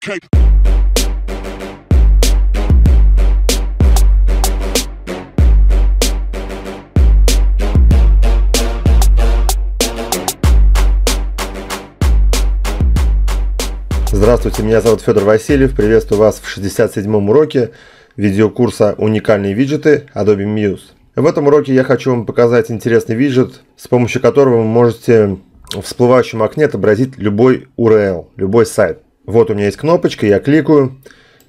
Okay. Здравствуйте, меня зовут Федор Васильев. Приветствую вас в 67-м уроке видеокурса «Уникальные виджеты Adobe Muse». В этом уроке я хочу вам показать интересный виджет, с помощью которого вы можете в всплывающем окне отобразить любой URL, любой сайт. Вот у меня есть кнопочка, я кликаю,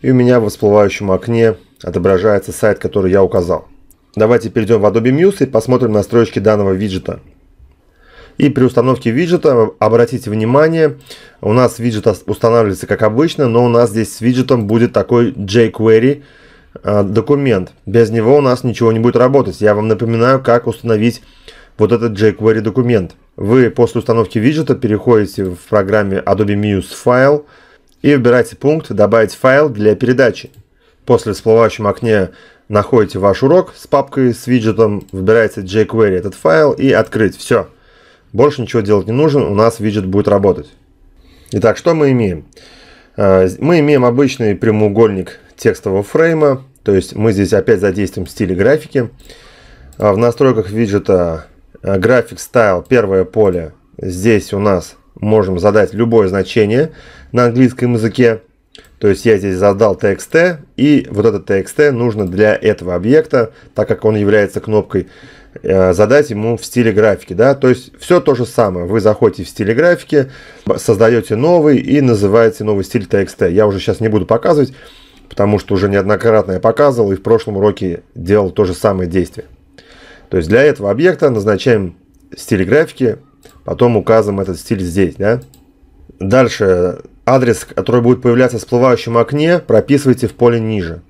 и у меня в всплывающем окне отображается сайт, который я указал. Давайте перейдем в Adobe Muse и посмотрим настройки данного виджета. И при установке виджета, обратите внимание, у нас виджет устанавливается как обычно, но у нас здесь с виджетом будет такой jQuery а, документ. Без него у нас ничего не будет работать. Я вам напоминаю, как установить вот этот jQuery документ. Вы после установки виджета переходите в программе Adobe Muse File и выбирайте пункт «Добавить файл для передачи». После в всплывающем окне находите ваш урок с папкой с виджетом, выбираете jQuery этот файл и «Открыть». Все. Больше ничего делать не нужно, у нас виджет будет работать. Итак, что мы имеем? Э, мы имеем обычный прямоугольник текстового фрейма, то есть мы здесь опять задействуем стили графики. Э, в настройках виджета э, график Style первое поле. Здесь у нас можем задать любое значение на английском языке. То есть я здесь задал txt, и вот этот txt нужно для этого объекта, так как он является кнопкой, э, задать ему в стиле графики. Да? То есть все то же самое. Вы заходите в стиле графики, создаете новый и называете новый стиль txt. Я уже сейчас не буду показывать, потому что уже неоднократно я показывал и в прошлом уроке делал то же самое действие. То есть для этого объекта назначаем стиль графики потом указываем этот стиль здесь, да. Дальше адрес, который будет появляться в всплывающем окне, прописывайте в поле ниже.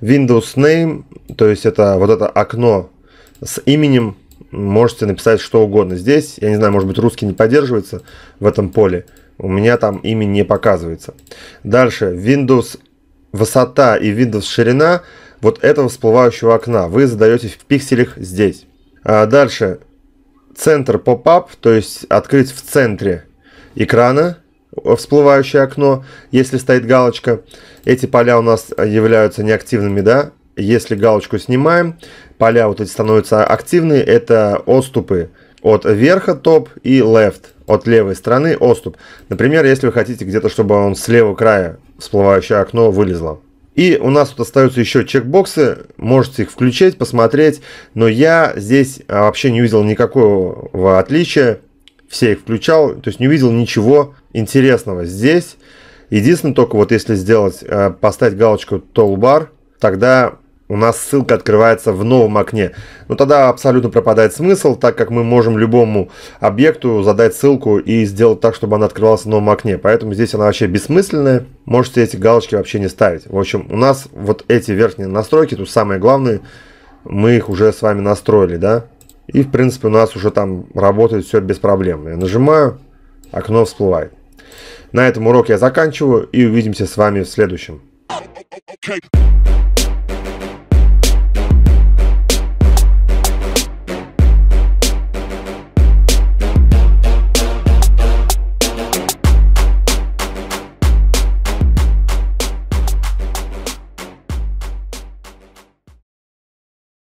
Windows Name, то есть это вот это окно с именем, можете написать что угодно. Здесь, я не знаю, может быть русский не поддерживается в этом поле, у меня там имя не показывается. Дальше, Windows высота и Windows ширина вот этого всплывающего окна вы задаете в пикселях здесь. А дальше, центр поп-ап, то есть открыть в центре экрана э, всплывающее окно, если стоит галочка. Эти поля у нас э, являются неактивными, да? Если галочку снимаем, поля вот эти становятся активные. Это отступы от верха топ и left, от левой стороны отступ. Например, если вы хотите где-то, чтобы он с левого края всплывающее окно вылезло. И у нас тут остаются еще чекбоксы, можете их включать, посмотреть, но я здесь а, вообще не увидел никакого отличия, все их включал, то есть не увидел ничего интересного здесь. Единственное, только вот если сделать, э, поставить галочку Toolbar, тогда у нас ссылка открывается в новом окне. Но ну, тогда абсолютно пропадает смысл, так как мы можем любому объекту задать ссылку и сделать так, чтобы она открывалась в новом окне. Поэтому здесь она вообще бессмысленная. Можете эти галочки вообще не ставить. В общем, у нас вот эти верхние настройки, тут самые главные, мы их уже с вами настроили, да? И, в принципе, у нас уже там работает все без проблем. Я нажимаю, окно всплывает. На этом урок я заканчиваю и увидимся с вами в следующем. Okay.